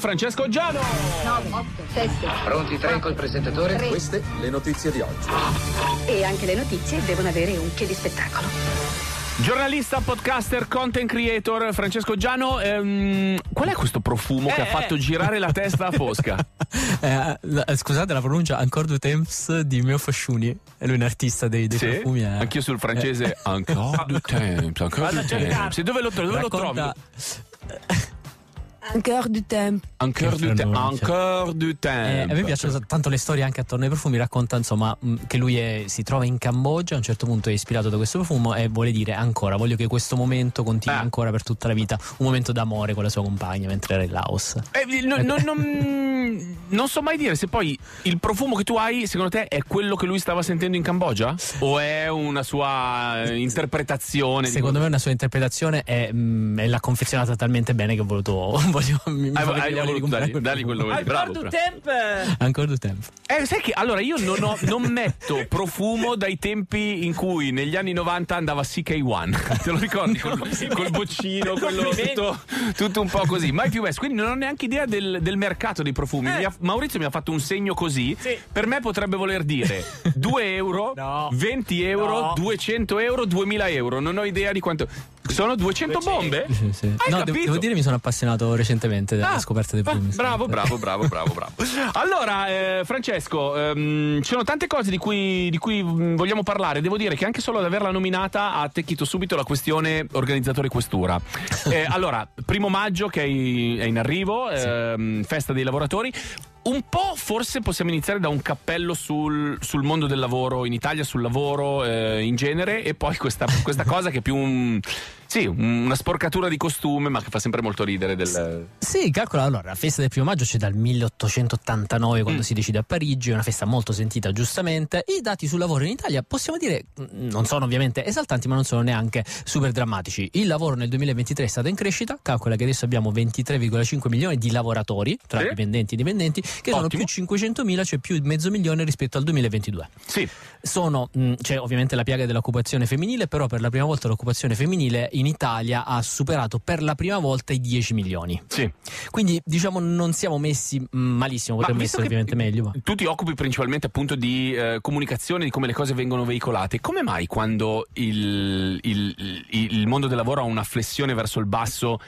Francesco Giano! 9, 8, 7. Pronti tre col presentatore? 3. Queste le notizie di oggi. E anche le notizie devono avere un che di spettacolo. Giornalista, podcaster, content creator Francesco Giano, ehm, qual è questo profumo eh, che ha eh, fatto eh. girare la testa a Fosca? eh, scusate la pronuncia, ancora due temps di Mio Fasciuni. Lui è un artista dei, dei sì, profumi. Eh. Anch'io sul francese, eh. ancora due temps. Ancora due temps. Dove lo, dove Racconta... lo trovi? Ancora du temps. Ancora du, te- ancora du temps. Eh, a me piacciono tanto le storie anche attorno ai profumi. Racconta insomma mm, che lui è, si trova in Cambogia, a un certo punto è ispirato da questo profumo e vuole dire ancora, voglio che questo momento continui ah. ancora per tutta la vita. Un momento d'amore con la sua compagna mentre era in Laos. Eh, no, no, non, non so mai dire se poi il profumo che tu hai, secondo te, è quello che lui stava sentendo in Cambogia? O è una sua eh, interpretazione? Secondo me una sua interpretazione è, mh, mm, l'ha confezionata talmente bene che ho voluto non voglio, mi, mi ah, ah, voglio dargli, dargli quello che Bravo. Ancora tempo. Ancora tempo. Eh, sai che allora io non, ho, non metto profumo dai tempi in cui negli anni 90 andava CK1. Te lo ricordi? col, col boccino, quello tutto, tutto, un po' così. Mai più messo. Quindi non ho neanche idea del, del mercato dei profumi. Eh. Mi ha, Maurizio mi ha fatto un segno così. Sì. Per me potrebbe voler dire 2 euro, no. 20 euro, no. 200 euro, 2000 euro. Non ho idea di quanto. Sono 200 bombe? Sì, sì. Hai no, capito? devo dire mi sono appassionato recentemente della ah, scoperta dei primi. Bravo, bravo, bravo, bravo, bravo. Allora, eh, Francesco, ehm, ci sono tante cose di cui, di cui, mm, vogliamo parlare. Devo dire che anche solo ad averla nominata ha attecchito subito la questione organizzatore questura. Eh, allora, primo maggio che è in arrivo, ehm, festa dei lavoratori. Un po' forse possiamo iniziare da un cappello sul, sul mondo del lavoro in Italia, sul lavoro eh, in genere e poi questa, questa cosa che è più un sì, una sporcatura di costume, ma che fa sempre molto ridere. Del... Sì, calcola, allora, la festa del primo maggio c'è dal 1889 quando mm. si decide a Parigi, è una festa molto sentita giustamente. I dati sul lavoro in Italia possiamo dire mm, non sono ovviamente esaltanti, ma non sono neanche super drammatici. Il lavoro nel 2023 è stato in crescita, calcola che adesso abbiamo 23,5 milioni di lavoratori, tra sì. dipendenti e dipendenti, che Ottimo. sono più 500 mila, cioè più mezzo milione rispetto al 2022. Sì. Sono, mh, mm, c'è ovviamente la piaga dell'occupazione femminile, però per la prima volta l'occupazione femminile in Italia ha superato per la prima volta i 10 milioni. Sì. Quindi diciamo non siamo messi mm, malissimo, potremmo essere ovviamente meglio. Ma. Tu ti occupi principalmente appunto di eh, comunicazione, di come le cose vengono veicolate. Come mai quando il, il, il mondo del lavoro ha una flessione verso il basso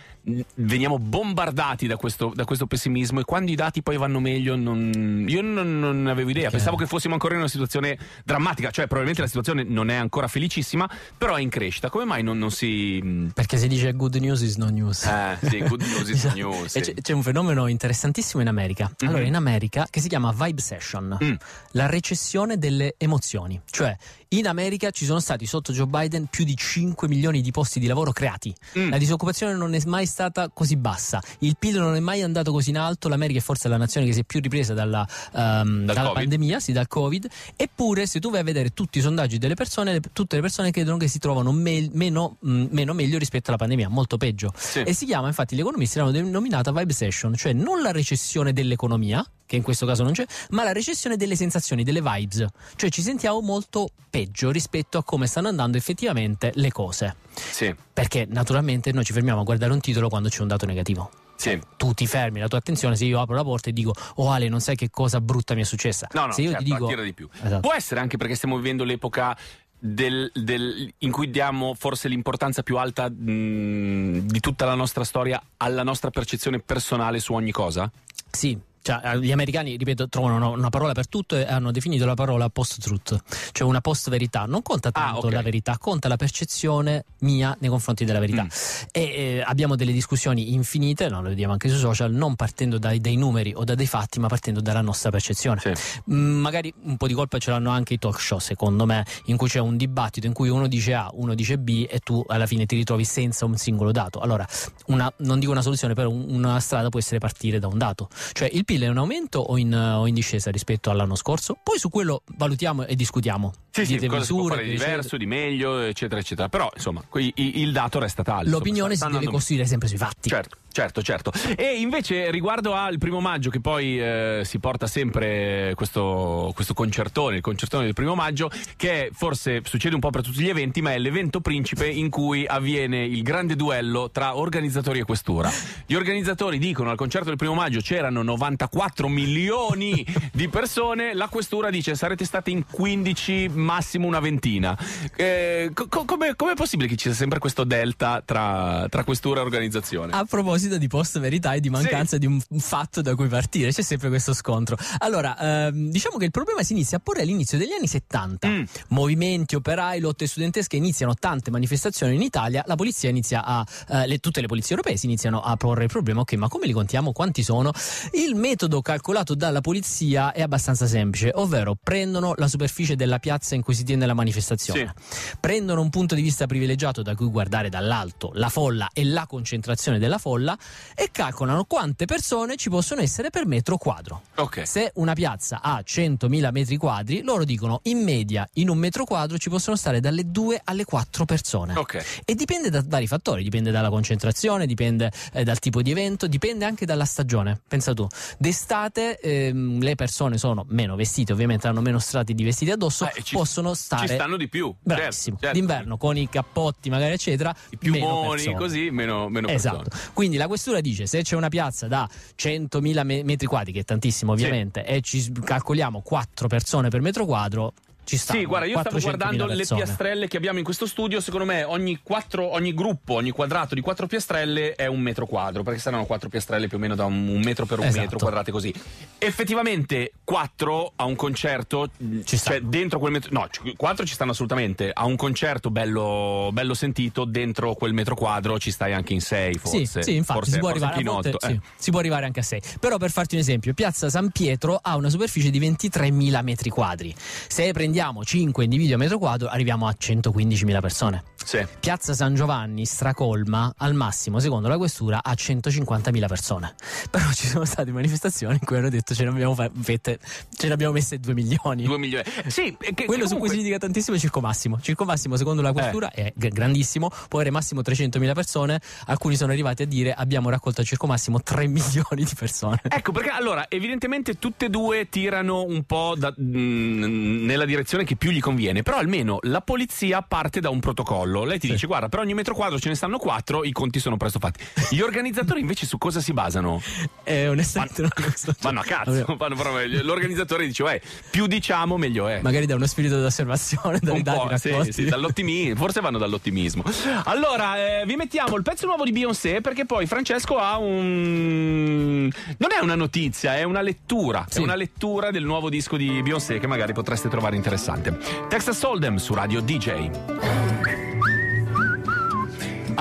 veniamo bombardati da questo, da questo, pessimismo e quando i dati poi vanno meglio non, io non, non avevo idea, okay. pensavo che fossimo ancora in una situazione drammatica, cioè probabilmente la situazione non è ancora felicissima, però è in crescita, come mai non, non si Ehm, Perché si dice good news is no news. Eh, sì, good news is no esatto. news. C'è, c'è, un fenomeno interessantissimo in America. Mhm. Allora, mm-hmm. in America che si chiama vibe session, mm. la recessione delle emozioni. Cioè, in America ci sono stati sotto Joe Biden più di 5 milioni di posti di lavoro creati. Mm. La disoccupazione non è mai stata così bassa, il PIL non è mai andato così in alto, l'America è forse la nazione che si è più ripresa dalla, um, dalla pandemia, sì, dal Covid, eppure se tu vai a vedere tutti i sondaggi delle persone, le, tutte le persone credono che si trovano me, meno, mh, mm, meno, meglio rispetto alla pandemia, molto peggio. Sì. E si chiama, infatti, gli economisti l'hanno denominata vibe session, cioè non la recessione dell'economia, che in questo caso non c'è, ma la recessione delle sensazioni, delle vibes, cioè ci sentiamo molto peggio rispetto a come stanno andando effettivamente le cose. Sì. Perché naturalmente noi ci fermiamo a guardare un titolo quando c'è un dato negativo. Sì. Cioè, tu ti fermi la tua attenzione se io apro la porta e dico oh Ale non sai che cosa brutta mi è successa no no se io certo, ti dico di più esatto. può essere anche perché stiamo vivendo l'epoca del, del, in cui diamo forse l'importanza più alta mh, di tutta la nostra storia alla nostra percezione personale su ogni cosa sì cioè, eh, gli americani, ripeto, trovano una parola per tutto e hanno definito la parola post-truth, cioè una post-verità. Non conta ah, tanto ah, okay. la verità, conta la percezione mia nei confronti della verità. Mm. E eh, abbiamo delle discussioni infinite, no, lo vediamo anche sui social, non partendo dai, dai, numeri o da dei fatti, ma partendo dalla nostra percezione. Sì. Mm, magari un po' di colpa ce l'hanno anche i talk show, secondo me, in cui c'è un dibattito in cui uno dice A, uno dice B e tu alla fine ti ritrovi senza un singolo dato. Allora, una, non dico una soluzione, però una strada può essere partire da un dato. Cioè il PIL è un aumento o in, o in, discesa rispetto all'anno scorso? Poi su quello valutiamo e discutiamo. Sì, Dite sì, cosa misure, di diverso, di meglio, eccetera, eccetera. Però, insomma, qui, il dato resta tale. L'opinione insomma, si deve costruire sempre sui fatti. Certo. Certo, certo. E invece riguardo al primo maggio, che poi eh, si porta sempre questo, questo, concertone, il concertone del primo maggio, che forse succede un po' per tutti gli eventi, ma è l'evento principe in cui avviene il grande duello tra organizzatori e questura. Gli organizzatori dicono al concerto del primo maggio c'erano 94 milioni di persone, la questura dice sarete stati in 15, massimo una ventina. Eh, co- Come è possibile che ci sia sempre questo delta tra, tra questura e organizzazione? A proposito proposito di post verità e di mancanza sì. di un fatto da cui partire, c'è sempre questo scontro. Allora, ehm, diciamo che il problema si inizia a porre all'inizio degli anni 70. Mm. Movimenti, operai, lotte studentesche iniziano tante manifestazioni in Italia, la polizia inizia a eh, le, tutte le polizie europee si iniziano a porre il problema, ok, ma come li contiamo? Quanti sono? Il metodo calcolato dalla polizia è abbastanza semplice, ovvero prendono la superficie della piazza in cui si tiene la manifestazione. Sì. Prendono un punto di vista privilegiato da cui guardare dall'alto la folla e la concentrazione della folla nulla e calcolano quante persone ci possono essere per metro quadro. Okay. Se una piazza ha 100.000 metri quadri, loro dicono in media in un metro quadro ci possono stare dalle 2 alle 4 persone. Okay. E dipende da vari fattori, dipende dalla concentrazione, dipende eh, dal tipo di evento, dipende anche dalla stagione. Pensa tu, d'estate ehm, le persone sono meno vestite, ovviamente hanno meno strati di vestiti addosso, ah, ci, possono stare... Ci stanno di più. Certo, Bravissimo. Certo, certo. D'inverno con i cappotti magari eccetera. I piumoni meno così, meno, meno esatto. persone. Quindi la questura dice se c'è una piazza da 100.000 metri quadri, che è tantissimo ovviamente, sì. e ci calcoliamo 4 persone per metro quadro, ci stanno, sì, guarda, io stavo guardando le piastrelle che abbiamo in questo studio. Secondo me ogni, quattro, ogni gruppo, ogni quadrato di quattro piastrelle è un metro quadro, perché saranno quattro piastrelle più o meno da un, un metro per un esatto. metro quadrate così. Effettivamente, quattro a un concerto, mm, ci stanno. cioè dentro quel metro. No, quattro ci stanno assolutamente. A un concerto bello, bello sentito, dentro quel metro quadro ci stai anche in sei, forse. Sì, sì infatti, forse, si, può arrivare, in volte, eh. sì, si può arrivare anche a sei. Però per farti un esempio, Piazza San Pietro ha una superficie di 23.000 metri quadri. Se prendi prendiamo 5 individui a metro quadro, arriviamo a 115.000 persone. Sì. Piazza San Giovanni stracolma al massimo, secondo la questura, a 150.000 persone. Però ci sono state manifestazioni in cui hanno detto ce ne abbiamo, fa- fette, ce ne abbiamo messe 2 milioni. 2 milioni. Sì, che, quello comunque... su cui si indica tantissimo è Circo Massimo. Circo Massimo, secondo la eh. questura, eh. è grandissimo, può avere massimo 300.000 persone. Alcuni sono arrivati a dire abbiamo raccolto a Circo Massimo 3 milioni di persone. Ecco perché allora, evidentemente tutte e due tirano un po' da, mh, nella direzione direzione che più gli conviene, però almeno la polizia parte da un protocollo. Lei ti sì. dice guarda, per ogni metro quadro ce ne stanno quattro, i conti sono presto fatti. Gli organizzatori invece su cosa si basano? Eh, onestamente vanno, non so. vanno a cazzo, vanno proprio, l'organizzatore dice "Eh, più diciamo meglio è". Magari da uno spirito d'osservazione, dai dati sì, sì, dall'ottimismo, forse vanno dall'ottimismo. Allora, eh, vi mettiamo il pezzo nuovo di Beyoncé perché poi Francesco ha un non è una notizia, è una lettura, sì. è una lettura del nuovo disco di Beyoncé che magari potreste trovare in interessante. Texas Soldem su Radio DJ.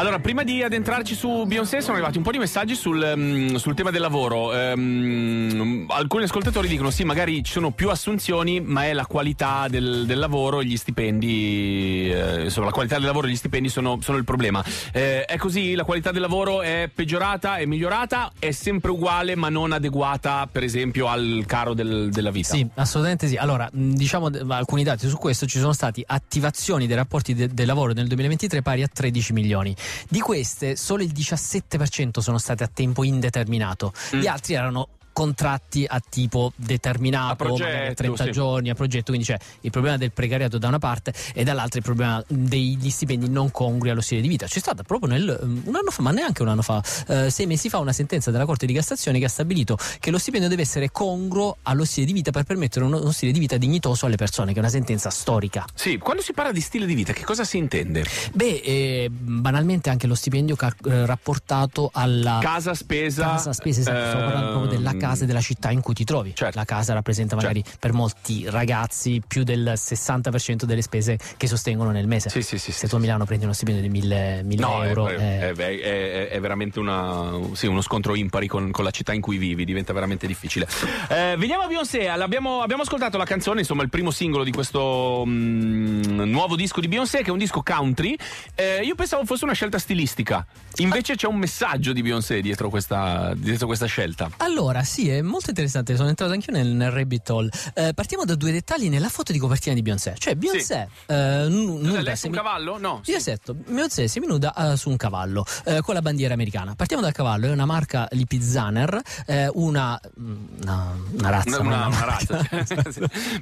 Allora, prima di addentrarci su Beyoncé, sono arrivati un po' di messaggi sul, ehm, sul tema del lavoro. Um, alcuni ascoltatori dicono: sì, magari ci sono più assunzioni, ma è la qualità del, del lavoro e gli stipendi. Eh, insomma, la qualità del lavoro e gli stipendi sono, sono il problema. Eh, è così? La qualità del lavoro è peggiorata, è migliorata, è sempre uguale, ma non adeguata, per esempio, al caro del, della vita? Sì, assolutamente sì. Allora, diciamo alcuni dati su questo: ci sono stati attivazioni dei rapporti de, del lavoro nel 2023 pari a 13 milioni. Di queste solo il 17% sono state a tempo indeterminato, mm. gli altri erano contratti a tipo determinato, a progetto, magari a 30 sì. giorni, a progetto, quindi c'è il problema del precariato da una parte e dall'altra il problema degli stipendi non congrui allo stile di vita. C'è stata proprio nel, mm, un anno fa, ma neanche un anno fa, eh, sei mesi fa una sentenza della Corte di Cassazione che ha stabilito che lo stipendio deve essere congruo allo stile di vita per permettere uno, uno stile di vita dignitoso alle persone, che è una sentenza storica. Sì, quando si parla di stile di vita, che cosa si intende? Beh, eh, banalmente anche lo stipendio cal- eh, rapportato alla casa spesa, casa spesa esatto, ehm... stiamo parlando proprio della ehm, case della città in cui ti trovi. Certo. La casa rappresenta magari certo. per molti ragazzi più del 60% delle spese che sostengono nel mese. Sì, sì, sì, Se tu a Milano prendi uno stipendio di 1000, no, euro... Eh. È, è, è, è veramente una, uno scontro impari con, con, la città in cui vivi, diventa veramente difficile. Eh, veniamo a Beyoncé, abbiamo, abbiamo, ascoltato la canzone, insomma il primo singolo di questo mh, mm, nuovo disco di Beyoncé che è un disco country. Eh, io pensavo fosse una scelta stilistica, invece c'è un messaggio di Beyoncé dietro questa, dietro questa scelta. Allora, sì, è molto interessante, sono entrato anch'io nel, nel rabbit hole. Eh, partiamo da due dettagli nella foto di copertina di Beyoncé. Cioè, Beyoncé... Sì. Eh, n- nuda, semi... un cavallo? No. Sì. Esatto, Beyoncé si seminuda uh, su un cavallo, eh, con la bandiera americana. Partiamo dal cavallo, è una marca Lipizzaner, eh, una, mm, una, una, razza. Una, una razza.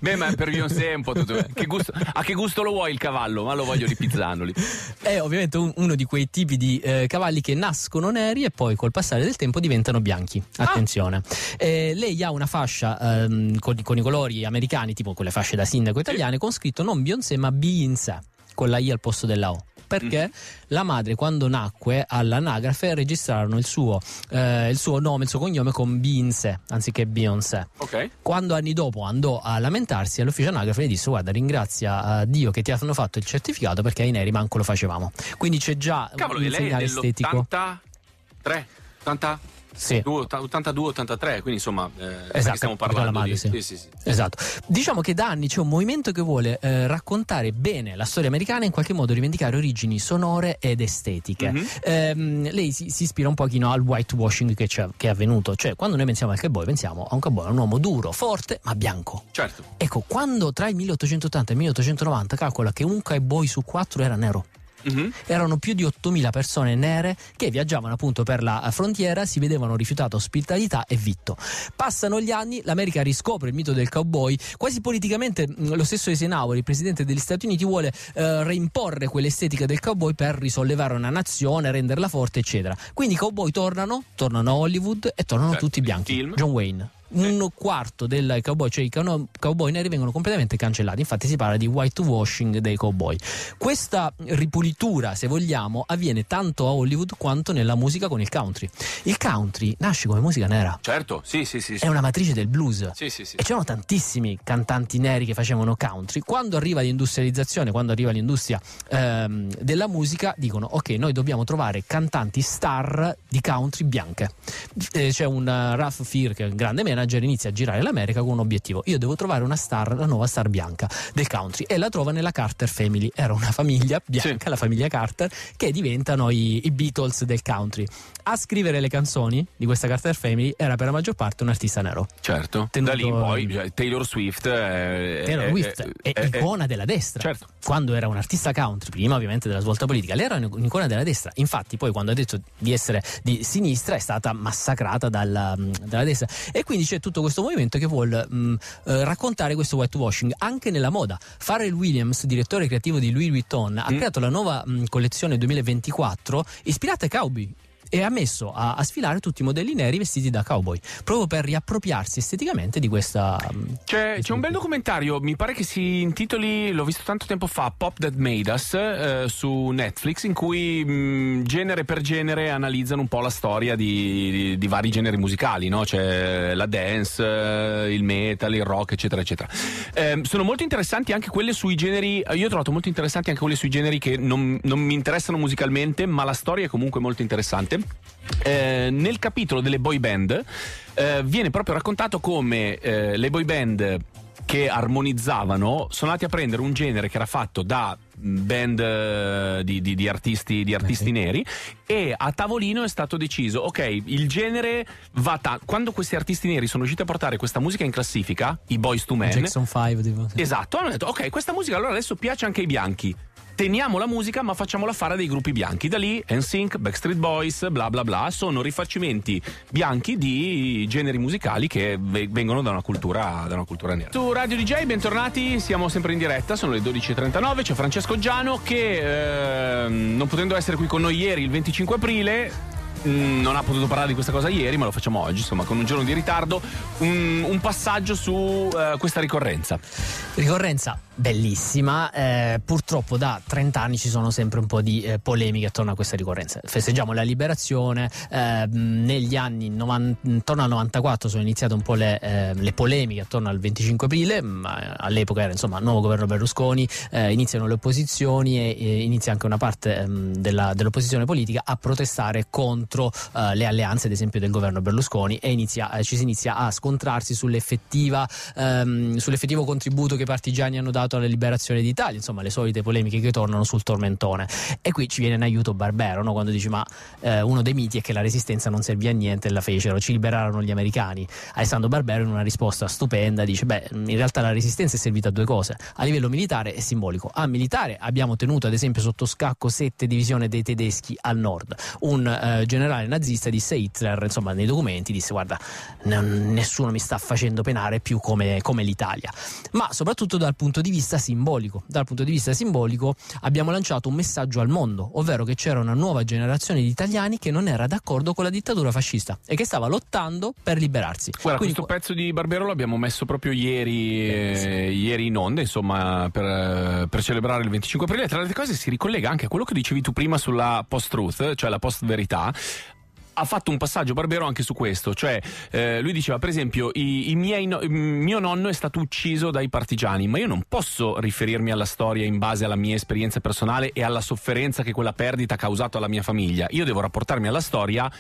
Beh, ma per Beyoncé è un po' tutto... Che gusto... A che gusto lo vuoi il cavallo? Ma lo voglio Lipizzanoli. È ovviamente un, uno di quei tipi di eh, cavalli che nascono neri e poi col passare del tempo diventano bianchi. Ah. Attenzione. Ah. Eh, lei ha una fascia ehm, con, con, i colori americani, tipo quelle fasce da sindaco italiane, con scritto non Beyoncé ma Biinza, con la I al posto della O perché mm-hmm. la madre quando nacque all'anagrafe registrarono il suo, eh, il suo nome, il suo cognome con Beyoncé anziché Beyoncé. Okay. Quando anni dopo andò a lamentarsi all'ufficio anagrafe e disse guarda ringrazia eh, Dio che ti hanno fatto il certificato perché ai neri manco lo facevamo. Quindi c'è già Cavolo, un segnale estetico. 83, 80 sì. 82-83, quindi insomma eh, esatto, stiamo parlando madre, di... Sì. Sì, sì, sì. Esatto. Diciamo che da anni c'è un movimento che vuole eh, raccontare bene la storia americana e in qualche modo rivendicare origini sonore ed estetiche. Mm-hmm. Ehm, lei si, si, ispira un pochino al whitewashing che, che, è avvenuto, cioè quando noi pensiamo al cowboy pensiamo a un cowboy, a un uomo duro, forte ma bianco. Certo. Ecco, quando tra il 1880 e il 1890 calcola che un cowboy su quattro era nero. Mm-hmm. Erano più di 8.000 persone nere che viaggiavano appunto per la frontiera, si vedevano rifiutato ospitalità e vitto. Passano gli anni, l'America riscopre il mito del cowboy, quasi politicamente mm, lo stesso Eisenhower, il presidente degli Stati Uniti, vuole eh, reimporre quell'estetica del cowboy per risollevare una nazione, renderla forte, eccetera. Quindi i cowboy tornano, tornano a Hollywood e tornano Beh, certo, tutti bianchi. Film. John Wayne un quarto dei cowboy, cioè i cowboy neri vengono completamente cancellati, infatti si parla di whitewashing dei cowboy. Questa ripulitura, se vogliamo, avviene tanto a Hollywood quanto nella musica con il country. Il country nasce come musica nera. Certo, sì, sì, sì. sì. È una matrice del blues. Sì, sì, sì. E c'erano tantissimi cantanti neri che facevano country. Quando arriva l'industrializzazione, quando arriva l'industria ehm, della musica, dicono ok, noi dobbiamo trovare cantanti star di country bianche. Eh, c'è un eh, Ralph Fear che è un grande meno manager inizia a girare l'America con un obiettivo. Io devo trovare una star, la nuova star bianca del country. E la trova nella Carter Family. Era una famiglia bianca, sì. la famiglia Carter, che diventano i, i Beatles del country. A scrivere le canzoni di questa Carter Family era per la maggior parte un artista nero. Certo. Tenuto, da lì poi cioè, Taylor Swift eh, eh, eh, è, Taylor Swift è, è, è icona della destra. Certo. Quando era un artista country, prima ovviamente della svolta politica, lei era un'icona della destra. Infatti poi quando ha detto di essere di sinistra è stata massacrata dalla, dalla destra. E quindi c'è tutto questo movimento che vuole mh, mm, eh, raccontare questo whitewashing anche nella moda. Pharrell Williams, direttore creativo di Louis Vuitton, mm. ha creato la nuova mh, mm, collezione 2024 ispirata ai cowboy e ha messo a, a sfilare tutti i modelli neri vestiti da cowboy, proprio per riappropriarsi esteticamente di questa... Mm, c'è, questa c'è un bel documentario, mi pare che si intitoli, l'ho visto tanto tempo fa, Pop That Made Us, eh, su Netflix, in cui mh, mm, genere per genere analizzano un po' la storia di, di, di vari generi musicali, no? c'è la dance, eh, il metal, il rock, eccetera, eccetera. Eh, sono molto interessanti anche quelle sui generi, io ho trovato molto interessanti anche quelle sui generi che non, non mi interessano musicalmente, ma la storia è comunque molto interessante eh, nel capitolo delle boy band eh, viene proprio raccontato come eh, le boy band che armonizzavano sono andati a prendere un genere che era fatto da mm, band eh, di, di, di artisti, di artisti eh. neri e a tavolino è stato deciso ok il genere va ta- quando questi artisti neri sono riusciti a portare questa musica in classifica i Boys to Men Jackson 5 esatto hanno detto ok questa musica allora adesso piace anche ai bianchi teniamo la musica ma facciamola fare dei gruppi bianchi. Da lì NSYNC, Backstreet Boys, bla bla bla, sono rifacimenti bianchi di generi musicali che vengono da una cultura, da una cultura nera. Su Radio DJ, bentornati, siamo sempre in diretta, sono le 12.39, c'è Francesco Giano che eh, non potendo essere qui con noi ieri il 25 aprile mm, non ha potuto parlare di questa cosa ieri, ma lo facciamo oggi, insomma, con un giorno di ritardo, un, un passaggio su uh, questa ricorrenza. Ricorrenza bellissima, eh, purtroppo da 30 anni ci sono sempre un po' di eh, polemiche attorno a questa ricorrenza. Festeggiamo la liberazione, eh, negli anni 90, intorno al 94 sono iniziate un po' le, ehm, le, polemiche attorno al 25 aprile, ma eh, all'epoca era insomma nuovo governo Berlusconi, eh, iniziano le opposizioni e, e, inizia anche una parte ehm, della, dell'opposizione politica a protestare contro eh, le alleanze ad esempio del governo Berlusconi e inizia, ci si inizia a scontrarsi ehm, sull'effettivo contributo che i partigiani hanno dato candidato alla liberazione d'Italia, insomma le solite polemiche che tornano sul tormentone. E qui ci viene in aiuto Barbero no? quando dice ma eh, uno dei miti è che la resistenza non servì a niente e la fecero, ci liberarono gli americani. Alessandro Barbero in una risposta stupenda dice beh in realtà la resistenza è servita a due cose, a livello militare e simbolico. A militare abbiamo tenuto ad esempio sotto scacco sette divisioni dei tedeschi al nord. Un eh, generale nazista disse Hitler, insomma nei documenti disse guarda n- nessuno mi sta facendo penare più come, come l'Italia. Ma soprattutto dal punto di vista vista simbolico. Dal punto di vista simbolico abbiamo lanciato un messaggio al mondo, ovvero che c'era una nuova generazione di italiani che non era d'accordo con la dittatura fascista e che stava lottando per liberarsi. Guarda, Quindi, questo pezzo di Barbero l'abbiamo messo proprio ieri, eh, ieri in onda, insomma, per, eh, per, celebrare il 25 aprile. Tra le altre cose si ricollega anche a quello che dicevi tu prima sulla post-truth, cioè la post-verità ha fatto un passaggio Barbero anche su questo, cioè eh, lui diceva per esempio i, i miei no, mio nonno è stato ucciso dai partigiani, ma io non posso riferirmi alla storia in base alla mia esperienza personale e alla sofferenza che quella perdita ha causato alla mia famiglia, io devo rapportarmi alla storia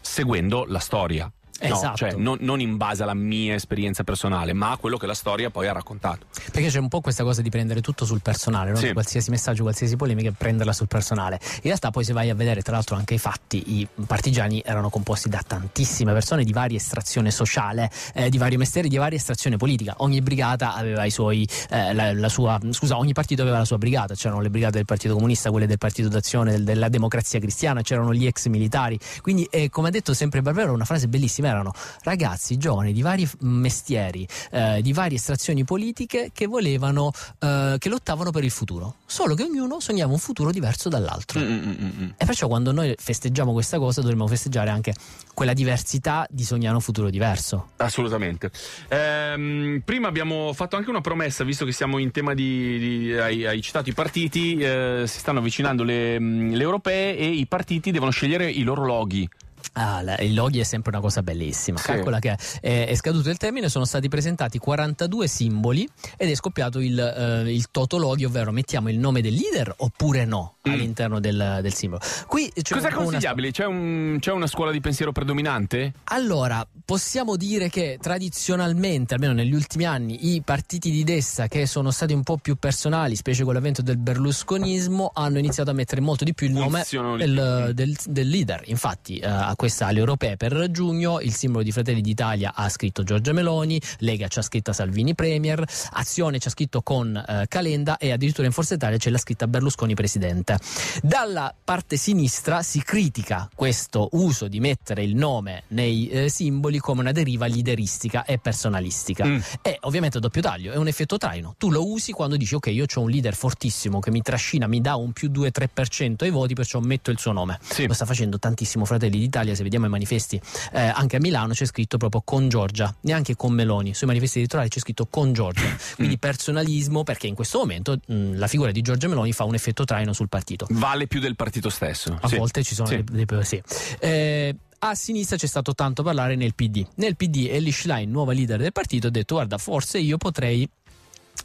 seguendo la storia. No, cioè, esatto. non, non, in base alla mia esperienza personale, ma a quello che la storia poi ha raccontato. Perché c'è un po' questa cosa di prendere tutto sul personale, sì. qualsiasi messaggio, qualsiasi polemica, prenderla sul personale. In realtà, poi, se vai a vedere, tra l'altro, anche i fatti, i partigiani erano composti da tantissime persone di varia estrazione sociale, eh, di vari mestieri, di varia estrazione politica. Ogni brigata aveva i suoi, eh, la, la sua, scusa, ogni partito aveva la sua brigata. C'erano le brigate del Partito Comunista, quelle del Partito d'Azione, del, della Democrazia Cristiana, c'erano gli ex militari. Quindi, eh, come ha detto sempre Barbero, una frase bellissima erano ragazzi giovani di vari mestieri, eh, di varie estrazioni politiche che volevano, eh, che lottavano per il futuro. Solo che ognuno sognava un futuro diverso dall'altro. Mm mm, mm, mm, mm. E perciò quando noi festeggiamo questa cosa dovremmo festeggiare anche quella diversità di sognare un futuro diverso. Assolutamente. Ehm, prima abbiamo fatto anche una promessa, visto che siamo in tema di... di hai, hai, citato i partiti, eh, si stanno avvicinando le, mm, le europee e i partiti devono scegliere i loro loghi. Ah, il loghi è sempre una cosa bellissima. Sì. Calcola che è, è, scaduto il termine, sono stati presentati 42 simboli ed è scoppiato il, eh, il totologhi, ovvero mettiamo il nome del leader oppure no mm. all'interno del, del, simbolo. Qui c'è Cos'è consigliabile? C'è, un, c'è, una scuola di pensiero predominante? Allora, possiamo dire che tradizionalmente, almeno negli ultimi anni, i partiti di destra che sono stati un po' più personali, specie con l'avvento del berlusconismo, hanno iniziato a mettere molto di più il nome del, del, del, leader. Infatti, eh, questa alle europee per giugno, il simbolo di Fratelli d'Italia ha scritto Giorgia Meloni, Lega ci ha scritta Salvini Premier, Azione ci ha scritto con eh, Calenda e addirittura in Forza Italia c'è l'ha scritta Berlusconi Presidente. Dalla parte sinistra si critica questo uso di mettere il nome nei eh, simboli come una deriva lideristica e personalistica. Mm. È ovviamente a doppio taglio, è un effetto traino. Tu lo usi quando dici ok io ho un leader fortissimo che mi trascina, mi dà un più 2-3% ai voti perciò metto il suo nome. Sì. Lo sta facendo tantissimo Fratelli d'Italia Italia, se vediamo i manifesti eh, anche a Milano, c'è scritto proprio con Giorgia, neanche con Meloni. Sui manifesti elettorali c'è scritto con Giorgia. Mm. Quindi mm. personalismo, perché in questo momento mh, mm, la figura di Giorgia Meloni fa un effetto traino sul partito. Vale più del partito stesso. A sì. volte ci sono sì. dei, dei, sì. Eh, a sinistra c'è stato tanto parlare nel PD. Nel PD Ellie Schlein, nuova leader del partito, ha detto guarda forse io potrei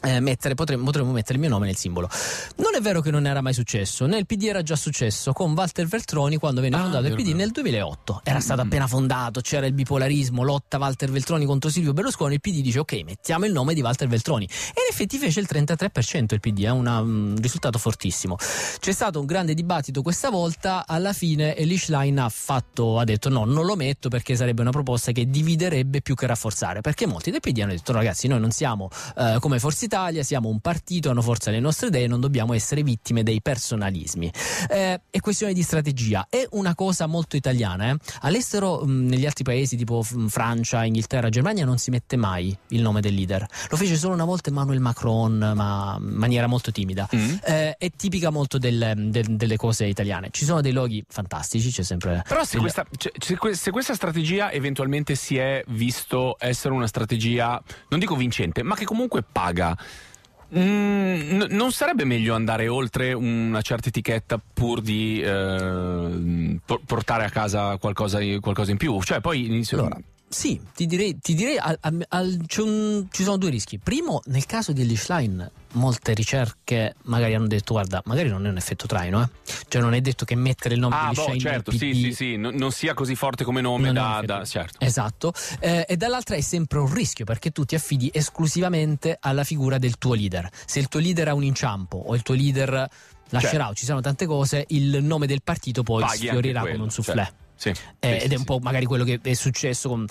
eh, mettere, potremmo, potremmo, mettere il mio nome nel simbolo. Non è vero che non era mai successo, nel PD era già successo con Walter Veltroni quando venne ah, fondato il PD vero. nel 2008. Era mm. stato appena fondato, c'era il bipolarismo, lotta Walter Veltroni contro Silvio Berlusconi, il PD dice ok, mettiamo il nome di Walter Veltroni. E in effetti fece il 33% il PD, è eh, un risultato fortissimo. C'è stato un grande dibattito questa volta, alla fine Elish Line ha, fatto, ha detto no, non lo metto perché sarebbe una proposta che dividerebbe più che rafforzare, perché molti del PD hanno detto ragazzi noi non siamo eh, come Forza Italia, Italia, siamo un partito, hanno forza le nostre idee, non dobbiamo essere vittime dei personalismi. Eh, è questione di strategia, è una cosa molto italiana. Eh? All'estero, mh, mm, negli altri paesi tipo mm, Francia, Inghilterra, Germania, non si mette mai il nome del leader. Lo fece solo una volta Emmanuel Macron, ma in maniera molto timida. Mm. Eh, è tipica molto del, del, delle cose italiane. Ci sono dei luoghi fantastici, c'è sempre... Però se, il... questa, cioè, se questa strategia eventualmente si è visto essere una strategia, non dico vincente, ma che comunque paga. Mm, non sarebbe meglio andare oltre una certa etichetta pur di eh, portare a casa qualcosa, qualcosa, in più? Cioè, poi inizio... Allora, sì, ti direi, ti direi al, al, al, un, ci sono due rischi. Primo, nel caso di Ellie Schlein, molte ricerche magari hanno detto guarda, magari non è un effetto traino, eh? cioè non è detto che mettere il nome ah, di Ellie boh, certo, sì, sì, sì, non, non, sia così forte come nome da, da, certo. Esatto. Eh, e dall'altra è sempre un rischio perché tu ti affidi esclusivamente alla figura del tuo leader. Se il tuo leader ha un inciampo o il tuo leader lascerà certo. o ci sono tante cose, il nome del partito poi Paghi sfiorirà con un soufflé. Certo. Sì, eh, sì, ed è un po' magari quello che è successo con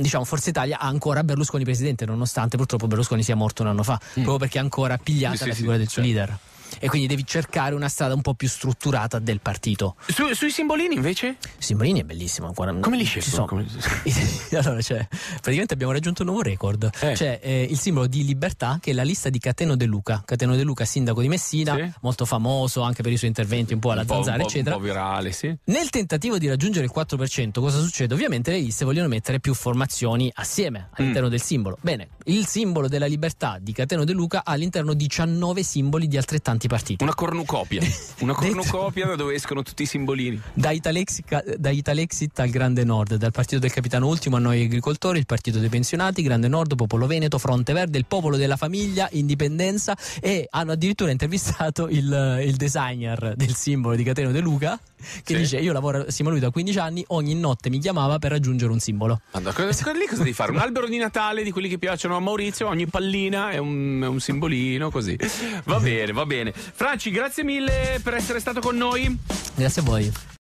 diciamo, Forza Italia ancora Berlusconi presidente nonostante purtroppo Berlusconi sia morto un anno fa mm. proprio perché è ancora pigliata la figura del suo leader e quindi devi cercare una strada un po' più strutturata del partito. Su, sui simbolini invece? Simbolini è bellissimo. Ancora, Come li scelgo? Come... allora, cioè, praticamente abbiamo raggiunto un nuovo record. Eh. C'è cioè, eh, il simbolo di libertà che è la lista di Cateno De Luca. Cateno De Luca, sindaco di Messina, sì. molto famoso anche per i suoi interventi un po' alla un zanzara, po', eccetera. Un po' virale, sì. Nel tentativo di raggiungere il 4%, cosa succede? Ovviamente le liste vogliono mettere più formazioni assieme all'interno mm. del simbolo. Bene, il simbolo della libertà di Cateno De Luca ha all'interno 19 simboli di altrettanto antipartito. Una cornucopia, una cornucopia da dove escono tutti i simbolini. Da Italexit, da Italexit al Grande Nord, dal partito del capitano Ultimo a noi agricoltori, il partito dei pensionati, Grande Nord, Popolo Veneto, Fronte Verde, il popolo della famiglia, Indipendenza e hanno addirittura intervistato il, il designer del simbolo di Cateno De Luca che sì. dice io lavoro assieme a lui da 15 anni ogni notte mi chiamava per raggiungere un simbolo Andà, cosa, lì cosa devi fare? un albero di Natale di quelli che piacciono a Maurizio ogni pallina è un, un simbolino così va bene va bene bene. Franci, grazie mille per essere stato con noi. Grazie a voi.